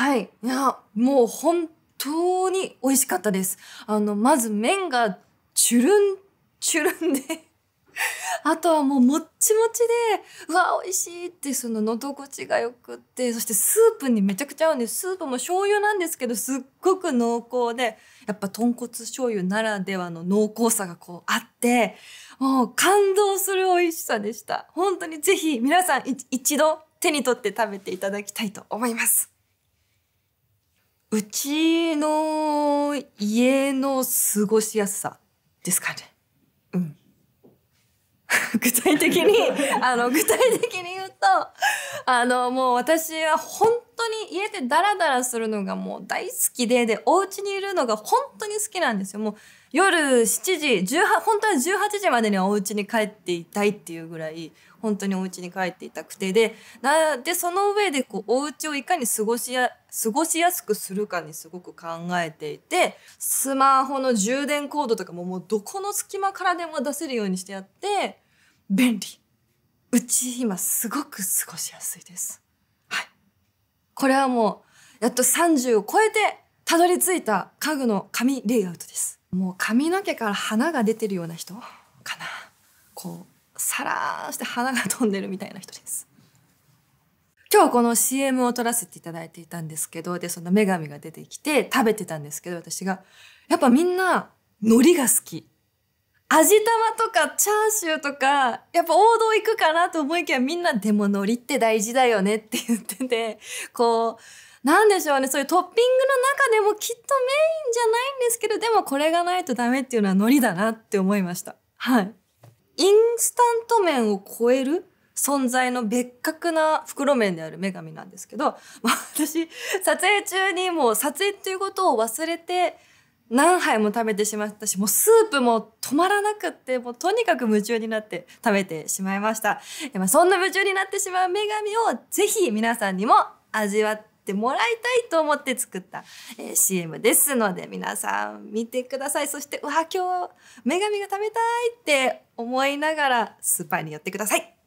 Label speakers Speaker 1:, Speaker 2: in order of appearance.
Speaker 1: はい。いや、もう本当に美味しかったです。あの、まず麺がチュルン、チュルンで あとはもうもっちもちで、うわ、美味しいってその喉越ちがよくって、そしてスープにめちゃくちゃ合うんです。スープも醤油なんですけど、すっごく濃厚で、やっぱ豚骨醤油ならではの濃厚さがこうあって、もう感動する美味しさでした。本当にぜひ皆さん一度手に取って食べていただきたいと思います。うちの家の過ごしやすさですかね。うん。具体的に あの、具体的に言うと、あの、もう私は本当に家でダラダラするのがもう大好きで、で、お家にいるのが本当に好きなんですよ。もう夜7時18本当は18時までにはお家に帰っていたいっていうぐらい本当にお家に帰っていたくてでなでその上でこうお家をいかに過ごしや過ごしやすくするかにすごく考えていてスマホの充電コードとかももうどこの隙間からでも出せるようにしてやって便利うち今すごく過ごしやすいです。はい、これはもうやっと30を超えてたどり着いた家具の紙レイアウトです。もう髪の毛から花が出てるような人かなこうさらーして花が飛んでるみたいな人です今日この CM を撮らせていただいていたんですけどでその女神が出てきて食べてたんですけど私がやっぱみんな海苔が好き味玉とかチャーシューとかやっぱ王道行くかなと思いきやみんなでも海苔って大事だよねって言っててこうなんでしょうねそういうトッピングの中でもきっとメインじゃないんですけどでもこれがないとダメっていうのはノリだなって思いましたはいインスタント麺を超える存在の別格な袋麺である女神なんですけど、私撮影中にもう撮影っていうことを忘れて何杯も食べてしまったしもうスープも止まらなくってもうとにかく夢中になって食べてしまいました、そんな夢中になってしまう女神をぜひ皆さんにも味わってしてもらいたいと思って作った、えー、CM ですので皆さん見てくださいそしてうわ今日女神が食べたいって思いながらスーパーに寄ってください